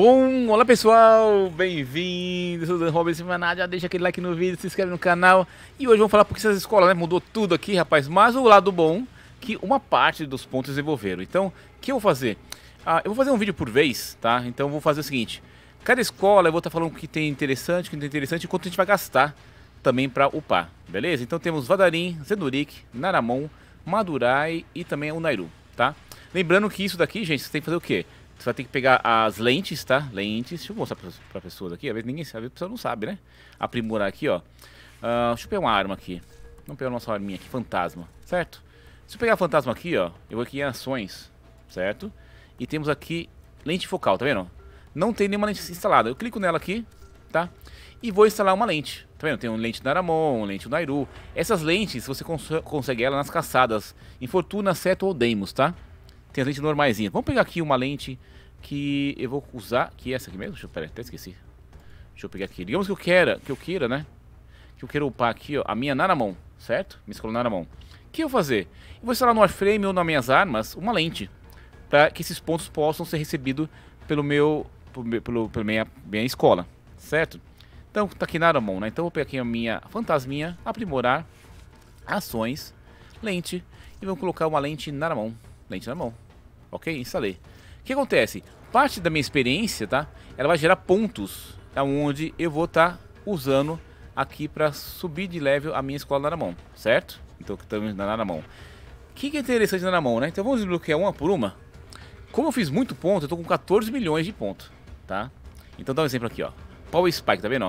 Bom, olá pessoal, bem-vindos, sou Dan Roberts já deixa aquele like no vídeo, se inscreve no canal E hoje vamos falar porque essas escolas, né, mudou tudo aqui, rapaz Mas o lado bom, que uma parte dos pontos desenvolveram Então, o que eu vou fazer? Ah, eu vou fazer um vídeo por vez, tá? Então eu vou fazer o seguinte Cada escola eu vou estar falando o que tem interessante, o que não tem interessante E quanto a gente vai gastar também para upar, beleza? Então temos Vadarim, Zenurik, Naramon, Madurai e também o Nairu, tá? Lembrando que isso daqui, gente, você tem que fazer o quê? Você vai ter que pegar as lentes, tá? Lentes. Deixa eu mostrar para pra pessoas aqui. Às vezes ninguém sabe, a pessoa não sabe, né? Aprimorar aqui, ó. Uh, deixa eu pegar uma arma aqui. Vamos pegar a nossa arminha aqui, fantasma, certo? Se eu pegar fantasma aqui, ó, eu vou aqui em ações, certo? E temos aqui lente focal, tá vendo? Não tem nenhuma lente instalada. Eu clico nela aqui, tá? E vou instalar uma lente. Tá vendo? Tem um lente do Aramon, um lente do Nairu. Essas lentes você cons consegue ela nas caçadas. Infortuna, Seto ou Deimos, tá? Tem as lentes normaisinhas. Vamos pegar aqui uma lente que eu vou usar, que é essa aqui mesmo. Deixa eu, peraí, até esqueci. Deixa eu pegar aqui. Digamos que eu queira, que eu queira, né? Que eu queira upar aqui, ó, a minha Naramon, certo? Minha escola Naramon. O que eu vou fazer? Eu vou instalar no Warframe ou nas minhas armas uma lente para que esses pontos possam ser recebidos pelo meu, pelo, pelo, pela minha, minha escola, certo? Então tá aqui Naramon, né? Então eu vou pegar aqui a minha fantasminha, aprimorar, ações, lente e vamos colocar uma lente Naramon lente na mão. Ok? Instalei. O que acontece? Parte da minha experiência, tá? Ela vai gerar pontos tá? onde eu vou estar tá usando aqui para subir de level a minha escola na mão, certo? Então que estamos na mão. O que, que é interessante na mão, né? Então vamos desbloquear uma por uma. Como eu fiz muito ponto, eu tô com 14 milhões de pontos, tá? Então dá um exemplo aqui, ó. Power Spike, tá vendo?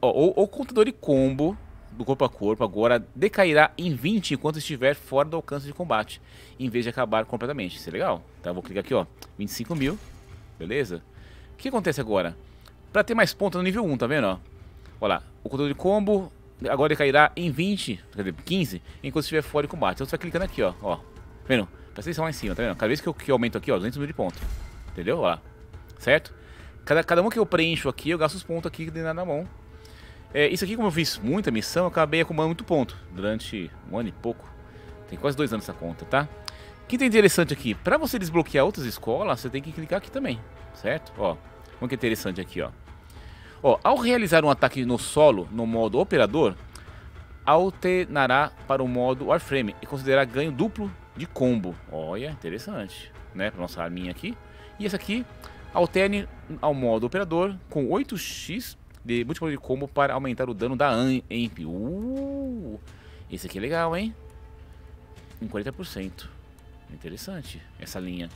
Ó, ou, ou contador de combo do corpo a corpo agora decairá em 20 enquanto estiver fora do alcance de combate, em vez de acabar completamente. Isso é legal. Então eu vou clicar aqui, ó, 25 mil, beleza? O que acontece agora? Para ter mais pontos no nível 1, tá vendo? Ó? lá, o controle de combo agora decairá em 20, quer dizer, 15, enquanto estiver fora de combate. Então você vai clicando aqui, ó, ó. Tá vendo? Presta atenção lá em cima, tá vendo? Cada vez que eu, que eu aumento aqui, ó, 200 mil de pontos. Entendeu? lá. Certo? Cada, cada um que eu preencho aqui, eu gasto os pontos aqui que tem na mão é, isso aqui, como eu fiz muita missão, eu acabei acumulando muito ponto durante um ano e pouco. Tem quase dois anos essa conta, tá? O que tem interessante aqui? Para você desbloquear outras escolas, você tem que clicar aqui também, certo? Ó, o que é interessante aqui, ó. Ó, ao realizar um ataque no solo, no modo operador, alternará para o modo Warframe e considerar ganho duplo de combo. Olha, interessante, né? Para nossa arminha aqui. E essa aqui alterne ao modo operador com 8x de múltiplo de combo para aumentar o dano da Amp. Uh, esse aqui é legal, hein? Em 40%. Interessante essa linha.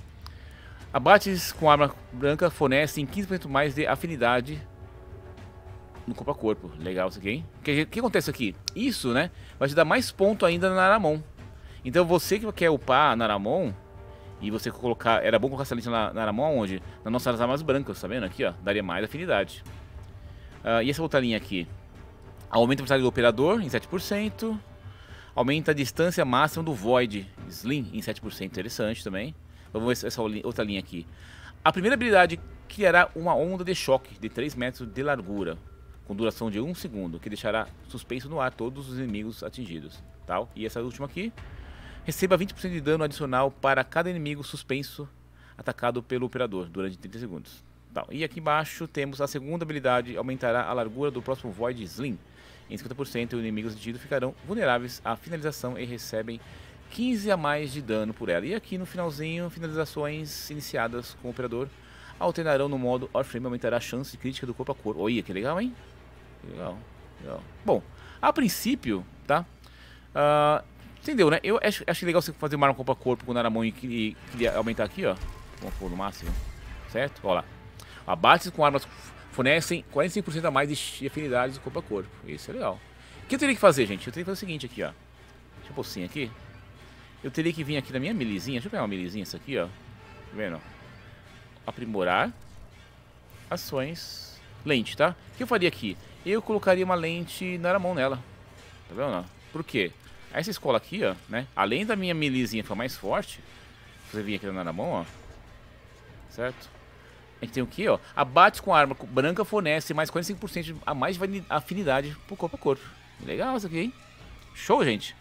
Abates com arma branca fornecem 15% mais de afinidade no corpo a corpo. Legal isso aqui, hein? O que, que, acontece aqui? Isso, né? Vai te dar mais ponto ainda na Naramon. Então você que quer upar na Naramon e você colocar. Era bom colocar essa lente na, na onde? Nas nossas armas brancas, tá vendo? Aqui, ó. Daria mais afinidade. Uh, e essa outra linha aqui? Aumenta a velocidade do operador em 7%. Aumenta a distância máxima do Void Slim em 7%. Interessante também. Vamos ver essa outra linha aqui. A primeira habilidade criará uma onda de choque de 3 metros de largura, com duração de 1 segundo, que deixará suspenso no ar todos os inimigos atingidos. Tal. E essa última aqui. Receba 20% de dano adicional para cada inimigo suspenso atacado pelo operador durante 30 segundos. E aqui embaixo temos a segunda habilidade, aumentará a largura do próximo Void Slim. Em 50% os inimigos atingidos ficarão vulneráveis à finalização e recebem 15 a mais de dano por ela. E aqui no finalzinho, finalizações iniciadas com o operador alternarão no modo Orframe, aumentará a chance crítica do corpo a corpo. Olha, que legal, hein? Que legal, legal. Bom, a princípio, tá? Uh, entendeu, né? Eu acho, acho legal você fazer uma arma corpo a corpo com o Naramon e, e, aumentar aqui, ó. com pôr no máximo, certo? Olha lá. Abates com armas fornecem 45% a mais de afinidades corpo a corpo. Isso é legal. O que eu teria que fazer, gente? Eu teria que fazer o seguinte aqui, ó. Deixa eu pôr aqui. Eu teria que vir aqui na minha milizinha. Deixa eu pegar uma milizinha essa aqui, ó. Tá vendo? Aprimorar. Ações. Lente, tá? O que eu faria aqui? Eu colocaria uma lente na mão nela. Tá vendo? Por quê? Essa escola aqui, ó, né? Além da minha milizinha ficar mais forte, você vir aqui na mão, ó. Certo? gente tem o que, ó? Abates com arma branca fornece mais 45% a mais afinidade pro corpo a corpo. Legal isso aqui, hein? Show, gente.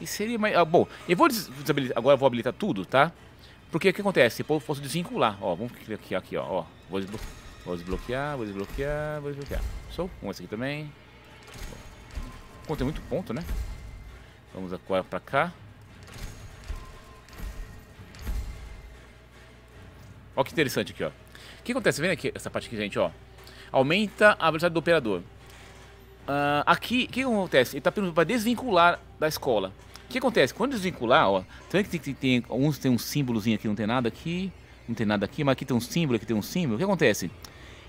E seria mais... Ah, bom, eu vou desabilitar... Agora eu vou habilitar tudo, tá? Porque o que acontece? Se eu fosse desvincular, ó, vamos clicar aqui, ó, ó. Vou, desblo... vou desbloquear, vou desbloquear, vou desbloquear. Sou. Vamos esse aqui também. Bom, muito ponto, né? Vamos agora pra cá. Olha que interessante aqui, ó. O que acontece? Vem aqui essa parte aqui, gente, ó. Aumenta a velocidade do operador. Uh, aqui, o que acontece? Ele está pedindo para desvincular da escola. O que acontece? Quando desvincular, ó, tem, tem, tem, tem, tem um símbolozinho aqui, não tem nada aqui, não tem nada aqui, mas aqui tem um símbolo, aqui tem um símbolo. O que acontece?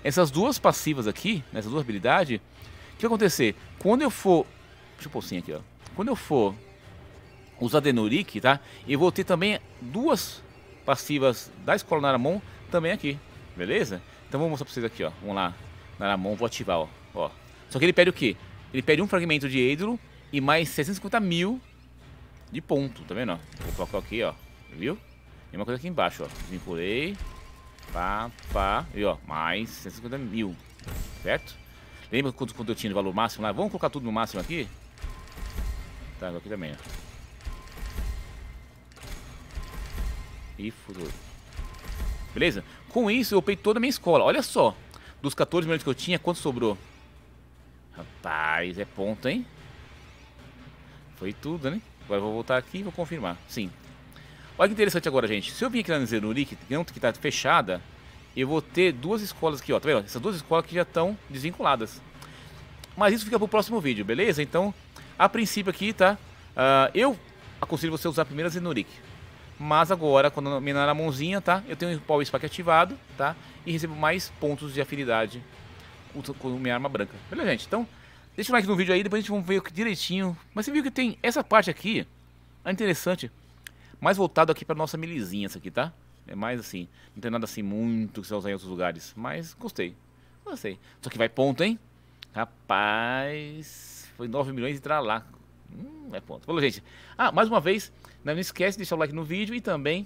Essas duas passivas aqui, essas duas habilidades, o que vai acontecer? Quando eu for... Deixa eu pôr assim aqui, ó. Quando eu for usar Denorik, tá? Eu vou ter também duas passivas da escola na mão também aqui. Beleza? Então vou mostrar pra vocês aqui, ó. Vamos lá. na mão, vou ativar, ó. ó. Só que ele pede o quê? Ele pede um fragmento de Eidolon e mais 650 mil de ponto, tá vendo? Ó? Vou colocar aqui, ó. Viu? E uma coisa aqui embaixo, ó. Vinculei. Pá, pá. E ó, mais 150 mil. Certo? Lembra quando, quando eu tinha o valor máximo lá? Vamos colocar tudo no máximo aqui? Tá, aqui também, ó. E furou beleza? Com isso, eu pei toda a minha escola. Olha só, dos 14 milhões que eu tinha, quanto sobrou? Rapaz, é ponto, hein? Foi tudo, né? Agora eu vou voltar aqui e vou confirmar. Sim. Olha que interessante agora, gente. Se eu vir aqui na Zenurik, que não que tá fechada, eu vou ter duas escolas aqui, ó. Tá vendo? Essas duas escolas que já estão desvinculadas. Mas isso fica pro próximo vídeo, beleza? Então, a princípio aqui, tá? Uh, eu aconselho você a usar primeiro a Zenurik. Mas agora, quando eu na mãozinha, tá? Eu tenho o Power Spike ativado, tá? E recebo mais pontos de afinidade com minha arma branca. Beleza, gente? Então, deixa o like no vídeo aí, depois a gente vai ver direitinho. Mas você viu que tem essa parte aqui, é interessante, mais voltado aqui pra nossa milizinha essa aqui, tá? É mais assim, não tem nada assim muito que você vai usar em outros lugares, mas gostei. Gostei. Só que vai ponto, hein? Rapaz, foi 9 milhões e lá. Hum, é ponto. Falou, gente. Ah, mais uma vez, não esquece de deixar o like no vídeo e também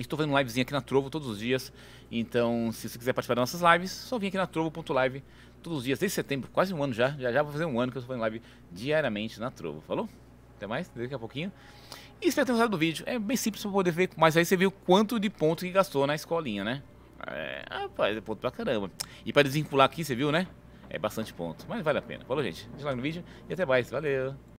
estou fazendo livezinha aqui na Trovo todos os dias. Então, se você quiser participar das nossas lives, só vem aqui na trovo.live todos os dias, desde setembro, quase um ano já. Já já vou fazer um ano que eu estou fazendo live diariamente na Trovo. Falou? Até mais, daqui a pouquinho. E espero ter gostado do vídeo. É bem simples para poder ver, mas aí você viu quanto de ponto que gastou na escolinha, né? É, rapaz, é ponto pra caramba. E para desvincular aqui, você viu, né? É bastante ponto, mas vale a pena. Falou, gente. Deixa lá no vídeo e até mais. Valeu!